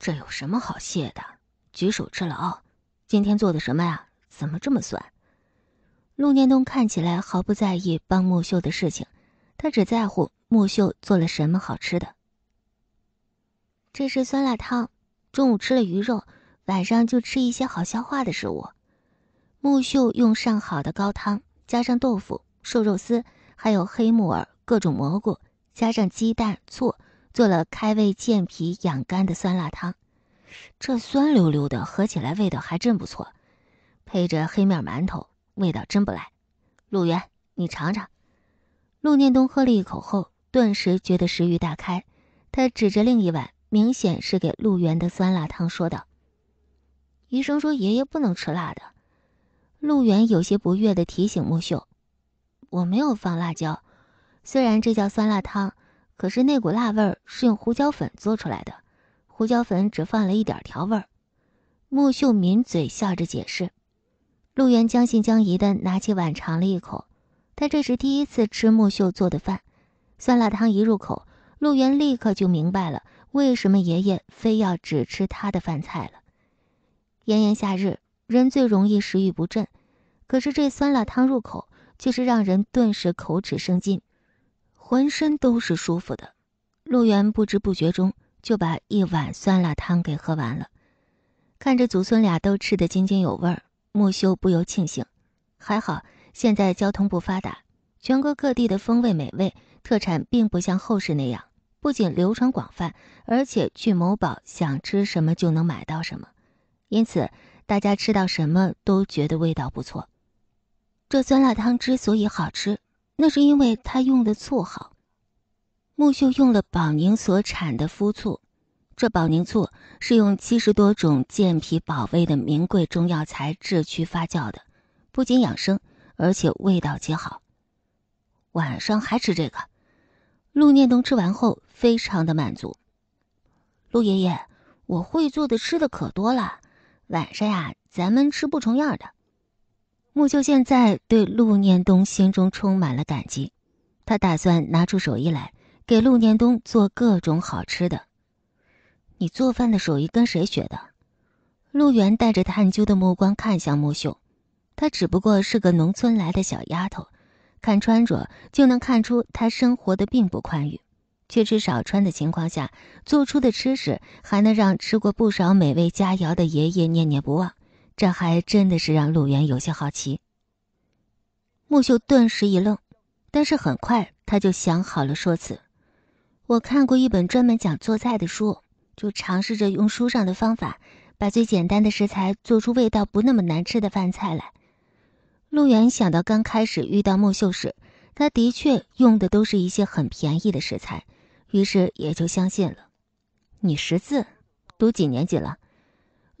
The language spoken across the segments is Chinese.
这有什么好谢的？举手之劳。今天做的什么呀？怎么这么酸？陆念东看起来毫不在意帮木秀的事情，他只在乎木秀做了什么好吃的。这是酸辣汤。中午吃了鱼肉，晚上就吃一些好消化的食物。木秀用上好的高汤，加上豆腐、瘦肉丝，还有黑木耳、各种蘑菇，加上鸡蛋、醋。做了开胃、健脾、养肝的酸辣汤，这酸溜溜的，喝起来味道还真不错。配着黑面馒头，味道真不赖。陆源，你尝尝。陆念东喝了一口后，顿时觉得食欲大开。他指着另一碗，明显是给陆源的酸辣汤，说道：“医生说爷爷不能吃辣的。”陆源有些不悦的提醒木秀：“我没有放辣椒，虽然这叫酸辣汤。”可是那股辣味儿是用胡椒粉做出来的，胡椒粉只放了一点调味儿。木秀抿嘴笑着解释，陆源将信将疑的拿起碗尝了一口。他这是第一次吃木秀做的饭，酸辣汤一入口，陆源立刻就明白了为什么爷爷非要只吃他的饭菜了。炎炎夏日，人最容易食欲不振，可是这酸辣汤入口却是让人顿时口齿生津。浑身都是舒服的，陆源不知不觉中就把一碗酸辣汤给喝完了。看着祖孙俩都吃得津津有味儿，木修不由庆幸，还好现在交通不发达，全国各地的风味美味特产并不像后世那样，不仅流传广泛，而且去某宝想吃什么就能买到什么，因此大家吃到什么都觉得味道不错。这酸辣汤之所以好吃。那是因为他用的醋好，木秀用了宝宁所产的麸醋，这宝宁醋是用七十多种健脾保胃的名贵中药材制曲发酵的，不仅养生，而且味道极好。晚上还吃这个，陆念东吃完后非常的满足。陆爷爷，我会做的吃的可多了，晚上呀，咱们吃不重样的。木秀现在对陆念东心中充满了感激，他打算拿出手艺来给陆念东做各种好吃的。你做饭的手艺跟谁学的？陆源带着探究的目光看向木秀，她只不过是个农村来的小丫头，看穿着就能看出她生活的并不宽裕，缺吃少穿的情况下，做出的吃食还能让吃过不少美味佳肴的爷爷念念不忘。这还真的是让陆远有些好奇。木秀顿时一愣，但是很快他就想好了说辞：“我看过一本专门讲做菜的书，就尝试着用书上的方法，把最简单的食材做出味道不那么难吃的饭菜来。”陆远想到刚开始遇到木秀时，他的确用的都是一些很便宜的食材，于是也就相信了。你识字，读几年级了？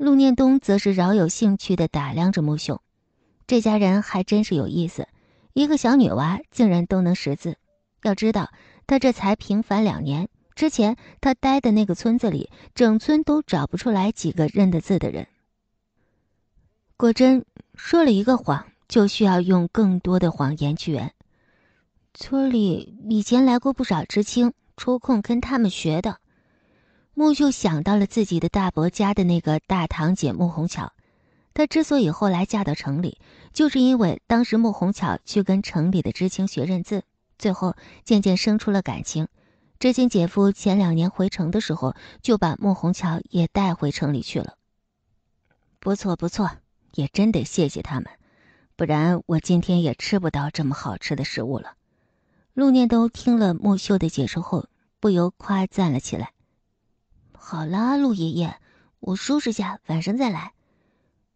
陆念东则是饶有兴趣地打量着木秀，这家人还真是有意思，一个小女娃竟然都能识字。要知道，他这才平凡两年，之前他待的那个村子里，整村都找不出来几个认得字的人。果真，说了一个谎，就需要用更多的谎言去圆。村里以前来过不少知青，抽空跟他们学的。穆秀想到了自己的大伯家的那个大堂姐穆红巧，她之所以后来嫁到城里，就是因为当时穆红巧去跟城里的知青学认字，最后渐渐生出了感情。知青姐夫前两年回城的时候，就把穆红巧也带回城里去了。不错不错，也真得谢谢他们，不然我今天也吃不到这么好吃的食物了。陆念东听了穆秀的解释后，不由夸赞了起来。好啦，陆爷爷，我收拾下，晚上再来。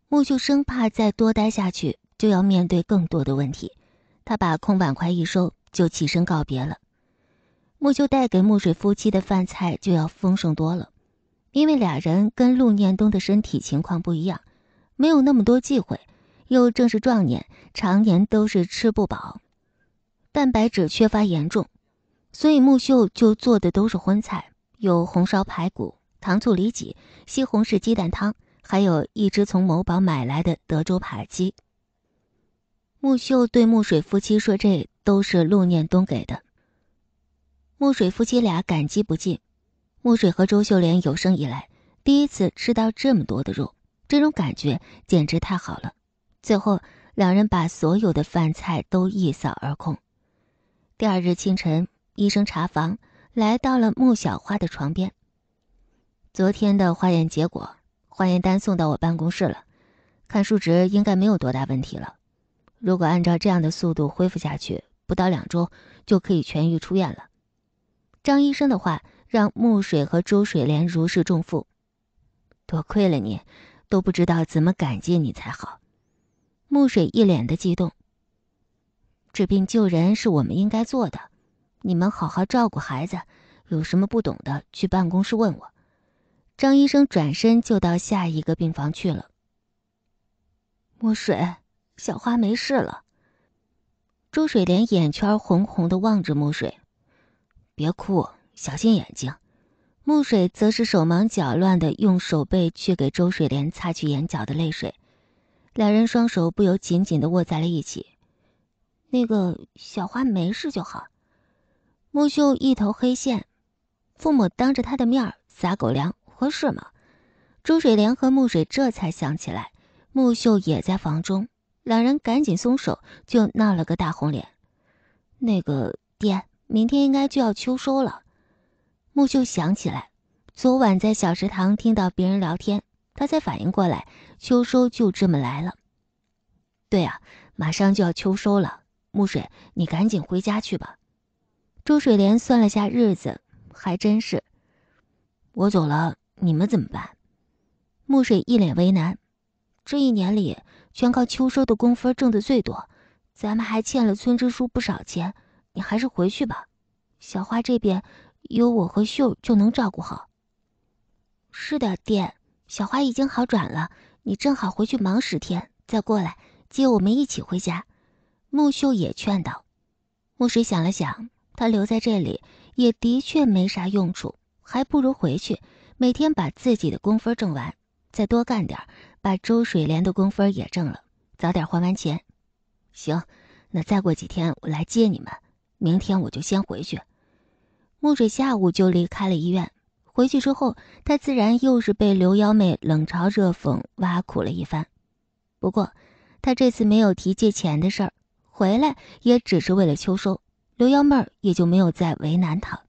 木秀生怕再多待下去就要面对更多的问题，他把空碗筷一收，就起身告别了。木秀带给木水夫妻的饭菜就要丰盛多了，因为俩人跟陆念东的身体情况不一样，没有那么多忌讳，又正是壮年，常年都是吃不饱，蛋白质缺乏严重，所以木秀就做的都是荤菜。有红烧排骨、糖醋里脊、西红柿鸡蛋汤，还有一只从某宝买来的德州扒鸡。木秀对木水夫妻说：“这都是陆念东给的。”木水夫妻俩感激不尽。木水和周秀莲有生以来第一次吃到这么多的肉，这种感觉简直太好了。最后，两人把所有的饭菜都一扫而空。第二日清晨，医生查房。来到了穆小花的床边。昨天的化验结果，化验单送到我办公室了，看数值应该没有多大问题了。如果按照这样的速度恢复下去，不到两周就可以痊愈出院了。张医生的话让穆水和周水莲如释重负。多亏了你，都不知道怎么感激你才好。穆水一脸的激动。治病救人是我们应该做的。你们好好照顾孩子，有什么不懂的去办公室问我。张医生转身就到下一个病房去了。墨水，小花没事了。周水莲眼圈红红的望着墨水，别哭，小心眼睛。墨水则是手忙脚乱的用手背去给周水莲擦去眼角的泪水，两人双手不由紧紧的握在了一起。那个小花没事就好。木秀一头黑线，父母当着他的面撒狗粮合适吗？朱水莲和木水这才想起来，木秀也在房中，两人赶紧松手，就闹了个大红脸。那个爹，明天应该就要秋收了。木秀想起来，昨晚在小食堂听到别人聊天，他才反应过来，秋收就这么来了。对啊，马上就要秋收了。木水，你赶紧回家去吧。朱水莲算了下日子，还真是。我走了，你们怎么办？木水一脸为难。这一年里，全靠秋收的工分挣的最多，咱们还欠了村支书不少钱。你还是回去吧。小花这边有我和秀就能照顾好。是的，爹，小花已经好转了。你正好回去忙十天，再过来接我们一起回家。木秀也劝道。木水想了想。他留在这里也的确没啥用处，还不如回去，每天把自己的工分挣完，再多干点把周水莲的工分也挣了，早点还完钱。行，那再过几天我来接你们。明天我就先回去。木水下午就离开了医院，回去之后，他自然又是被刘幺妹冷嘲热讽、挖苦了一番。不过，他这次没有提借钱的事儿，回来也只是为了秋收。刘幺妹儿也就没有再为难他。